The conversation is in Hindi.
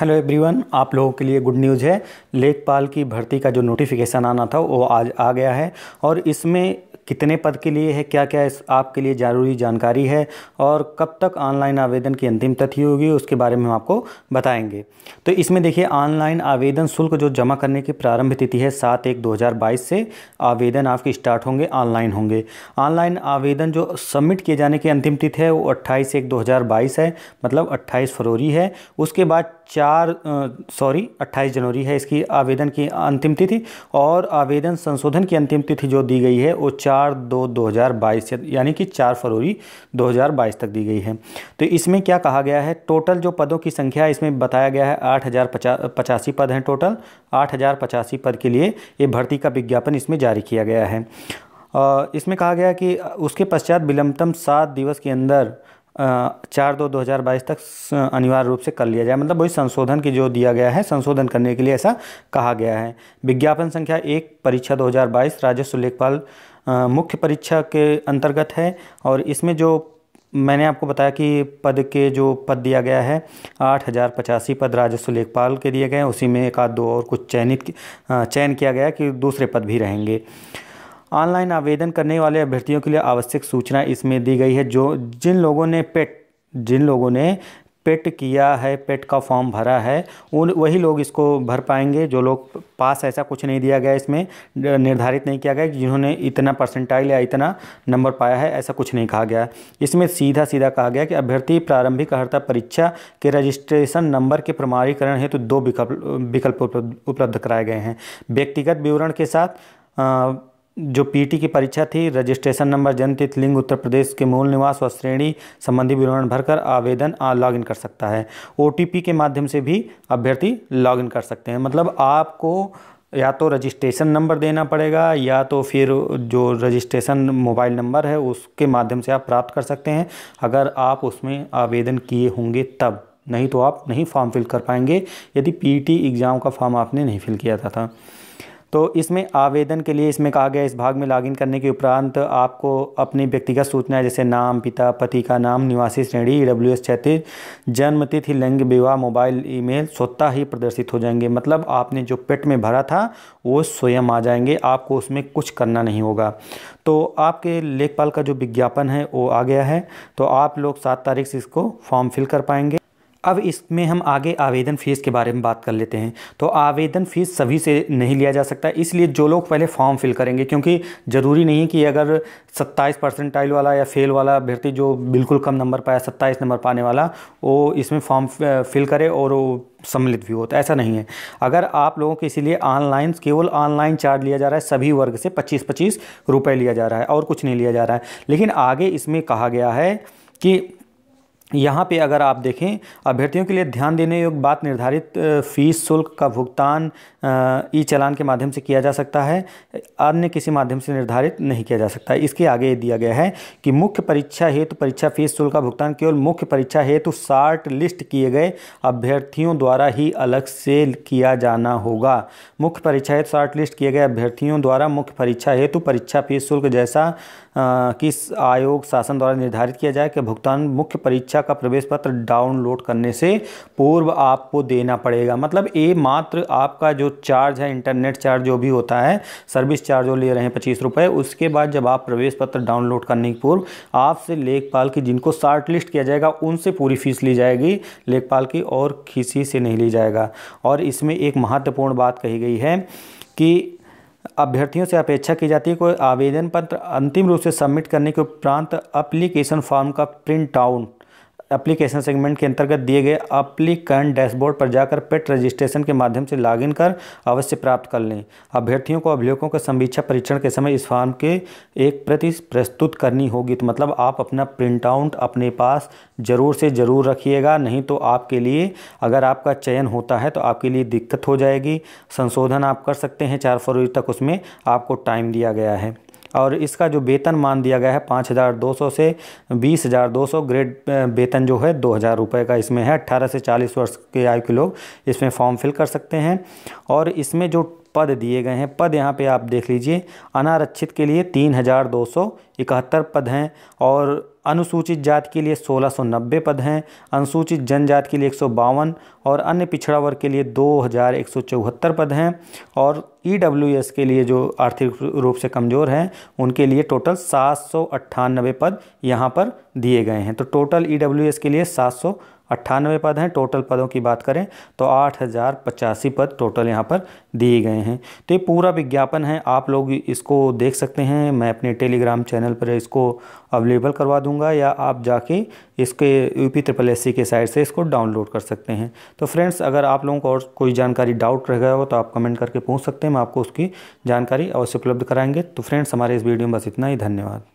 हेलो एवरीवन आप लोगों के लिए गुड न्यूज़ है लेखपाल की भर्ती का जो नोटिफिकेशन आना था वो आज आ गया है और इसमें कितने पद के लिए है क्या क्या इस आपके लिए ज़रूरी जानकारी है और कब तक ऑनलाइन आवेदन की अंतिम तिथि होगी उसके बारे में हम आपको बताएंगे तो इसमें देखिए ऑनलाइन आवेदन शुल्क जो जमा करने की प्रारंभ तिथि है सात एक 2022 से आवेदन आपके स्टार्ट होंगे ऑनलाइन होंगे ऑनलाइन आवेदन जो सबमिट किए जाने की अंतिम तिथि है वो अट्ठाईस एक दो है मतलब अट्ठाईस फरवरी है उसके बाद चार सॉरी अट्ठाईस जनवरी है इसकी आवेदन की अंतिम तिथि और आवेदन संशोधन की अंतिम तिथि जो दी गई है वो चार दो दो हज़ार बाईस यानी कि चार फरवरी दो हज़ार बाईस तक दी गई है तो इसमें क्या कहा गया है टोटल जो पदों की संख्या इसमें बताया गया है आठ हज़ार पचा पचासी पद हैं टोटल आठ हज़ार पचासी पद के लिए ये भर्ती का विज्ञापन इसमें जारी किया गया है इसमें कहा गया कि उसके पश्चात विलंबतम सात दिवस के अंदर चार दो दो हज़ार बाईस तक अनिवार्य रूप से कर लिया जाए मतलब वही संशोधन की जो दिया गया है संशोधन करने के लिए ऐसा कहा गया है विज्ञापन संख्या एक परीक्षा 2022 राजस्व लेखपाल मुख्य परीक्षा के अंतर्गत है और इसमें जो मैंने आपको बताया कि पद के जो पद दिया गया है आठ हज़ार पचासी पद राजस्व लेखपाल के दिए गए हैं उसी में एक आध दो और कुछ चयनित चयन किया गया कि दूसरे पद भी रहेंगे ऑनलाइन आवेदन करने वाले अभ्यर्थियों के लिए आवश्यक सूचना इसमें दी गई है जो जिन लोगों ने पेट जिन लोगों ने पेट किया है पेट का फॉर्म भरा है उन वही लोग इसको भर पाएंगे जो लोग पास ऐसा कुछ नहीं दिया गया इसमें निर्धारित नहीं किया गया कि जिन्होंने इतना परसेंटाइल या इतना नंबर पाया है ऐसा कुछ नहीं कहा गया इसमें सीधा सीधा कहा गया कि अभ्यर्थी प्रारंभिक अर्ता परीक्षा के रजिस्ट्रेशन नंबर के प्रमाणीकरण हेतु तो दो विकल्प विकल्प उपलब्ध कराए गए हैं व्यक्तिगत विवरण के साथ आ, जो पीटी की परीक्षा थी रजिस्ट्रेशन नंबर जनतित लिंग उत्तर प्रदेश के मूल निवास व श्रेणी संबंधी विवरण भरकर आवेदन लॉगिन कर सकता है ओ के माध्यम से भी अभ्यर्थी लॉगिन कर सकते हैं मतलब आपको या तो रजिस्ट्रेशन नंबर देना पड़ेगा या तो फिर जो रजिस्ट्रेशन मोबाइल नंबर है उसके माध्यम से आप प्राप्त कर सकते हैं अगर आप उसमें आवेदन किए होंगे तब नहीं तो आप नहीं फॉर्म फिल कर पाएंगे यदि पीटी एग्ज़ाम का फॉर्म आपने नहीं फिल किया था, था। तो इसमें आवेदन के लिए इसमें कहा गया इस भाग में लॉगिन करने के उपरांत आपको अपनी व्यक्तिगत सूचना जैसे नाम पिता पति का नाम निवासी श्रेणी ई e डब्ल्यू एस क्षतिज जन्म तिथि लिंग विवाह मोबाइल ईमेल स्वतः ही प्रदर्शित हो जाएंगे मतलब आपने जो पेट में भरा था वो स्वयं आ जाएंगे आपको उसमें कुछ करना नहीं होगा तो आपके लेखपाल का जो विज्ञापन है वो आ गया है तो आप लोग सात तारीख से इसको फॉर्म फिल कर पाएंगे अब इसमें हम आगे आवेदन फ़ीस के बारे में बात कर लेते हैं तो आवेदन फ़ीस सभी से नहीं लिया जा सकता इसलिए जो लोग पहले फॉर्म फिल करेंगे क्योंकि ज़रूरी नहीं कि अगर सत्ताईस परसेंटाइल वाला या फेल वाला अभ्यर्थी जो बिल्कुल कम नंबर पाया सत्ताईस नंबर पाने वाला वो इसमें फॉर्म फिल करे और वो सम्मिलित भी हो तो ऐसा नहीं है अगर आप लोगों के इसीलिए ऑनलाइन केवल ऑनलाइन चार्ज लिया जा रहा है सभी वर्ग से पच्चीस पच्चीस रुपये लिया जा रहा है और कुछ नहीं लिया जा रहा है लेकिन आगे इसमें कहा गया है कि यहाँ पे अगर आप देखें अभ्यर्थियों के लिए ध्यान देने योग्य बात निर्धारित फीस शुल्क का भुगतान ई चलान के माध्यम से किया जा सकता है अन्य किसी माध्यम से निर्धारित नहीं किया जा सकता इसके आगे ये दिया गया है कि मुख्य परीक्षा हेतु परीक्षा फीस शुल्क का भुगतान केवल मुख्य परीक्षा हेतु शार्ट लिस्ट किए गए अभ्यर्थियों द्वारा ही अलग से किया जाना होगा मुख्य परीक्षा हेतु शार्ट लिस्ट किए गए अभ्यर्थियों द्वारा मुख्य परीक्षा हेतु परीक्षा फीस शुल्क जैसा किस आयोग शासन द्वारा निर्धारित किया जाए कि भुगतान मुख्य परीक्षा का प्रवेश पत्र डाउनलोड करने से पूर्व आपको देना पड़ेगा मतलब ये मात्र आपका जो चार्ज है इंटरनेट चार्ज जो भी होता है सर्विस चार्ज जो ले रहे हैं पच्चीस रुपये उसके बाद जब आप प्रवेश पत्र डाउनलोड करने के पूर्व आपसे लेखपाल की जिनको शार्ट लिस्ट किया जाएगा उनसे पूरी फीस ली जाएगी लेखपाल की और किसी से नहीं ली जाएगा और इसमें एक महत्वपूर्ण बात कही गई है कि अभ्यर्थियों से अपेक्षा की जाती है कोई आवेदन पत्र अंतिम रूप से सबमिट करने के उपरांत अप्लीकेशन फॉर्म का प्रिंट आउट एप्लीकेशन सेगमेंट के अंतर्गत दिए गए अप्लीकेंट डैशबोर्ड पर जाकर पेट रजिस्ट्रेशन के माध्यम से लॉगिन कर अवश्य प्राप्त कर लें अभ्यर्थियों को अभिलेखों का समीक्षा परीक्षण के समय इस फॉर्म के एक प्रति प्रस्तुत करनी होगी तो मतलब आप अपना प्रिंट आउट अपने पास ज़रूर से ज़रूर रखिएगा नहीं तो आपके लिए अगर आपका चयन होता है तो आपके लिए दिक्कत हो जाएगी संशोधन आप कर सकते हैं चार फरवरी तक उसमें आपको टाइम दिया गया है और इसका जो वेतन मान दिया गया है पाँच हज़ार दो सौ से बीस हज़ार दो सौ ग्रेड वेतन जो है दो हज़ार रुपये का इसमें है अट्ठारह से चालीस वर्ष के आयु के लोग इसमें फॉर्म फिल कर सकते हैं और इसमें जो पद दिए गए हैं पद यहाँ पे आप देख लीजिए अनारक्षित के लिए तीन हज़ार दो सौ इकहत्तर पद हैं और अनुसूचित जाति के लिए 1690 पद हैं अनुसूचित जनजाति के लिए एक और अन्य पिछड़ा वर्ग के लिए दो पद हैं और ई e के लिए जो आर्थिक रूप से कमज़ोर हैं उनके लिए टोटल सात पद यहाँ पर दिए गए हैं तो टोटल ई e के लिए सात अट्ठानवे पद हैं टोटल पदों की बात करें तो आठ हज़ार पचासी पद टोटल यहाँ पर दिए गए हैं तो ये पूरा विज्ञापन है आप लोग इसको देख सकते हैं मैं अपने टेलीग्राम चैनल पर इसको अवेलेबल करवा दूंगा या आप जाके इसके U P triple S C के साइड से इसको डाउनलोड कर सकते हैं तो फ्रेंड्स अगर आप लोगों को और कोई जानकारी डाउट रह गया हो तो आप कमेंट करके पूछ सकते हैं हम आपको उसकी जानकारी अवश्य उपलब्ध कराएंगे तो फ्रेंड्स हमारे इस वीडियो में बस इतना ही धन्यवाद